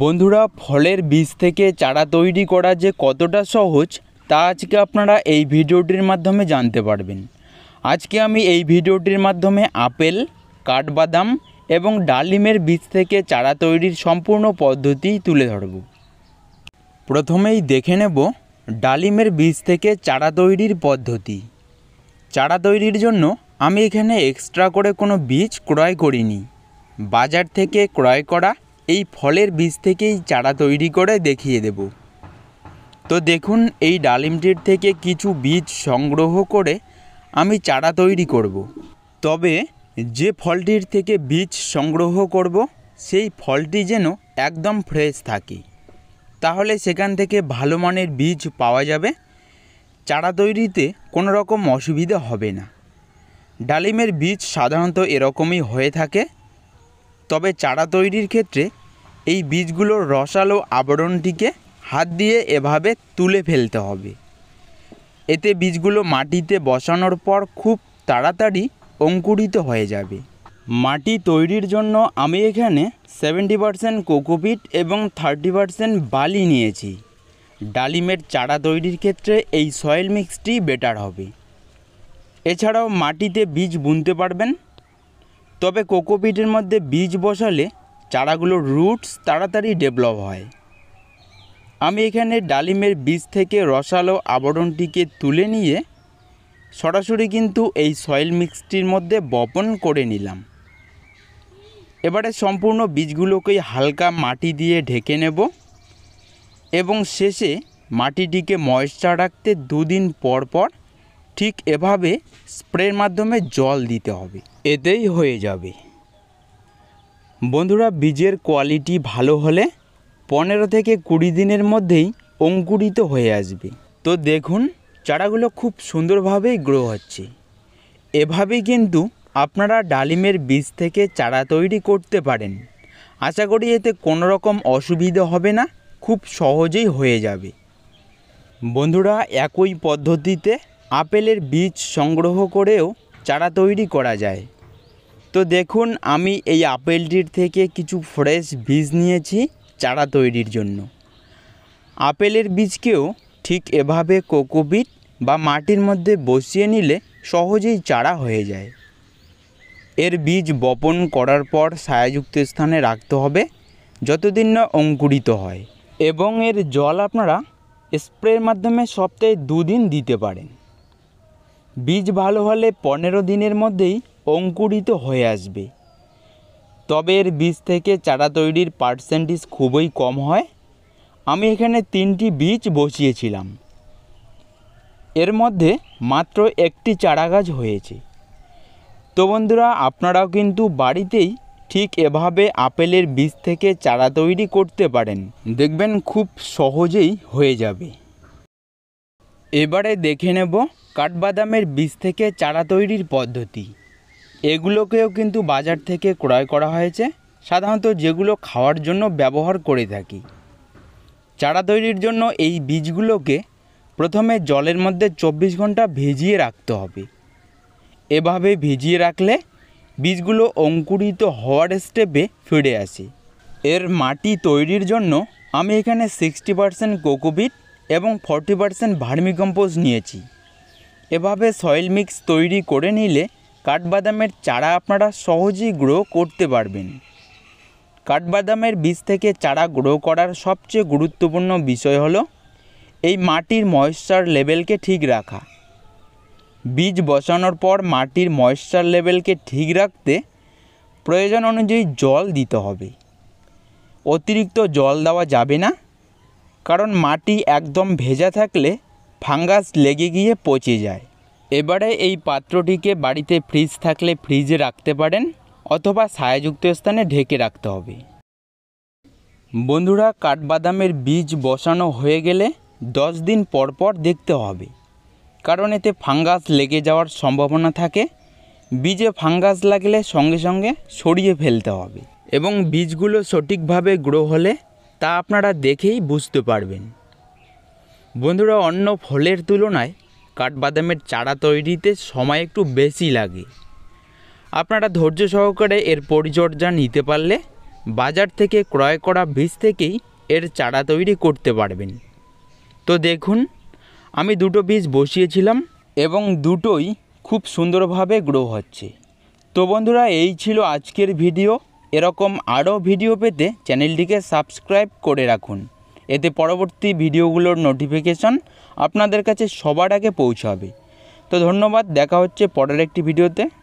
বন্ধুরা ফলের বীজ থেকে চারা তৈরি করা যে কতটা সহজ তা আজকে আপনারা এই ভিডিওটির মাধ্যমে জানতে পারবেন আজকে আমি এই ভিডিওটির মাধ্যমে আপেল কাঠবাদাম এবং ডালিমের বীজ থেকে চারা তৈরির সম্পূর্ণ পদ্ধতি তুলে ধরব প্রথমেই দেখে নেব ডালিমের বীজ থেকে চারা তৈরির পদ্ধতি চারা তৈরির জন্য আমি এখানে এক্সট্রা করে কোনো বীজ ক্রয় করিনি বাজার থেকে ক্রয় করা এই ফলের বীজ থেকেই চারা তৈরি করে দেখিয়ে দেব তো দেখুন এই ডালিমটির থেকে কিছু বীজ সংগ্রহ করে আমি চারা তৈরি করব। তবে যে ফলটির থেকে বীজ সংগ্রহ করব সেই ফলটি যেন একদম ফ্রেশ থাকে তাহলে সেখান থেকে ভালো মানের বীজ পাওয়া যাবে চারা তৈরিতে কোনো রকম অসুবিধা হবে না ডালিমের বীজ সাধারণত এরকমই হয়ে থাকে তবে চারা তৈরির ক্ষেত্রে এই বীজগুলোর রসালো আবরণটিকে হাত দিয়ে এভাবে তুলে ফেলতে হবে এতে বীজগুলো মাটিতে বসানোর পর খুব তাড়াতাড়ি অঙ্কুরিত হয়ে যাবে মাটি তৈরির জন্য আমি এখানে সেভেন্টি পারসেন্ট কোকোপিট এবং থার্টি পারসেন্ট বালি নিয়েছি ডালিমের চারা তৈরির ক্ষেত্রে এই সয়েল মিক্সটি বেটার হবে এছাড়াও মাটিতে বীজ বুনতে পারবেন তবে কোকোপিটের মধ্যে বীজ বসালে চারাগুলোর রুটস তাড়াতাড়ি ডেভেলপ হয় আমি এখানে ডালিমের বীজ থেকে রসালো আবরণটিকে তুলে নিয়ে সরাসরি কিন্তু এই সয়েল মিক্সটির মধ্যে বপন করে নিলাম এবারে সম্পূর্ণ বীজগুলোকেই হালকা মাটি দিয়ে ঢেকে নেব এবং শেষে মাটিটিকে ময়শ্চার রাখতে দুদিন পর পর ঠিক এভাবে স্প্রের মাধ্যমে জল দিতে হবে এতেই হয়ে যাবে বন্ধুরা বীজের কোয়ালিটি ভালো হলে পনেরো থেকে কুড়ি দিনের মধ্যেই অঙ্কুরিত হয়ে আসবে তো দেখুন চারাগুলো খুব সুন্দরভাবেই গ্রো হচ্ছে এভাবেই কিন্তু আপনারা ডালিমের বীজ থেকে চারা তৈরি করতে পারেন আশা করি এতে কোনো রকম অসুবিধা হবে না খুব সহজেই হয়ে যাবে বন্ধুরা একই পদ্ধতিতে আপেলের বীজ সংগ্রহ করেও চারা তৈরি করা যায় তো দেখুন আমি এই আপেলটির থেকে কিছু ফ্রেশ বীজ নিয়েছি চারা তৈরির জন্য আপেলের বীজকেও ঠিক এভাবে কোকোপিট বা মাটির মধ্যে বসিয়ে নিলে সহজেই চারা হয়ে যায় এর বীজ বপন করার পর ছায়াযুক্ত স্থানে রাখতে হবে যতদিন না অঙ্কুরিত হয় এবং এর জল আপনারা স্প্রের মাধ্যমে সপ্তাহে দুদিন দিতে পারেন বীজ ভালো হলে পনেরো দিনের মধ্যেই অঙ্কুরিত হয়ে আসবে তবে এর বীজ থেকে চারা তৈরির পার্সেন্টেজ খুবই কম হয় আমি এখানে তিনটি বীজ বসিয়েছিলাম এর মধ্যে মাত্র একটি চারা গাছ হয়েছে তো বন্ধুরা আপনারাও কিন্তু বাড়িতেই ঠিক এভাবে আপেলের বীজ থেকে চারা তৈরি করতে পারেন দেখবেন খুব সহজেই হয়ে যাবে এবারে দেখে নেব কাঠবাদামের বীজ থেকে চারা তৈরির পদ্ধতি এগুলোকেও কিন্তু বাজার থেকে ক্রয় করা হয়েছে সাধারণত যেগুলো খাওয়ার জন্য ব্যবহার করে থাকি চারা তৈরির জন্য এই বীজগুলোকে প্রথমে জলের মধ্যে চব্বিশ ঘন্টা ভিজিয়ে রাখতে হবে এভাবে ভিজিয়ে রাখলে বীজগুলো অঙ্কুরিত হওয়ার স্টেপে ফিরে আসে এর মাটি তৈরির জন্য আমি এখানে সিক্সটি পারসেন্ট কোকোপিট এবং ফর্টি পারসেন্ট ভার্মি নিয়েছি এভাবে সয়েল মিক্স তৈরি করে নিলে কাঠবাদামের চারা আপনারা সহজেই গ্রো করতে পারবেন কাঠবাদামের বীজ থেকে চারা গ্রো করার সবচেয়ে গুরুত্বপূর্ণ বিষয় হলো এই মাটির ময়েশ্চার লেভেলকে ঠিক রাখা বীজ বসানোর পর মাটির ময়েশ্চার লেভেলকে ঠিক রাখতে প্রয়োজন অনুযায়ী জল দিতে হবে অতিরিক্ত জল দেওয়া যাবে না কারণ মাটি একদম ভেজা থাকলে ফাঙ্গাস লেগে গিয়ে পচে যায় এবারে এই পাত্রটিকে বাড়িতে ফ্রিজ থাকলে ফ্রিজে রাখতে পারেন অথবা ছায়াযুক্ত স্থানে ঢেকে রাখতে হবে বন্ধুরা কাঠবাদামের বীজ বসানো হয়ে গেলে দশ দিন পর পর দেখতে হবে কারণ এতে ফাঙ্গাস লেগে যাওয়ার সম্ভাবনা থাকে বীজে ফাঙ্গাস লাগলে সঙ্গে সঙ্গে সরিয়ে ফেলতে হবে এবং বীজগুলো সঠিকভাবে গ্রো হলে তা আপনারা দেখেই বুঝতে পারবেন বন্ধুরা অন্য ফলের তুলনায় কাঠবাদামের চারা তৈরিতে সময় একটু বেশি লাগে আপনারা ধৈর্য সহকারে এর পরিচর্যা নিতে পারলে বাজার থেকে ক্রয় করা বীজ থেকেই এর চারা তৈরি করতে পারবেন তো দেখুন আমি দুটো বীজ বসিয়েছিলাম এবং দুটোই খুব সুন্দরভাবে গ্রো হচ্ছে তো বন্ধুরা এই ছিল আজকের ভিডিও এরকম আরও ভিডিও পেতে চ্যানেলটিকে সাবস্ক্রাইব করে রাখুন এতে পরবর্তী ভিডিওগুলোর নোটিফিকেশন আপনাদের কাছে সবার আগে পৌঁছাবে তো ধন্যবাদ দেখা হচ্ছে পরের একটি ভিডিওতে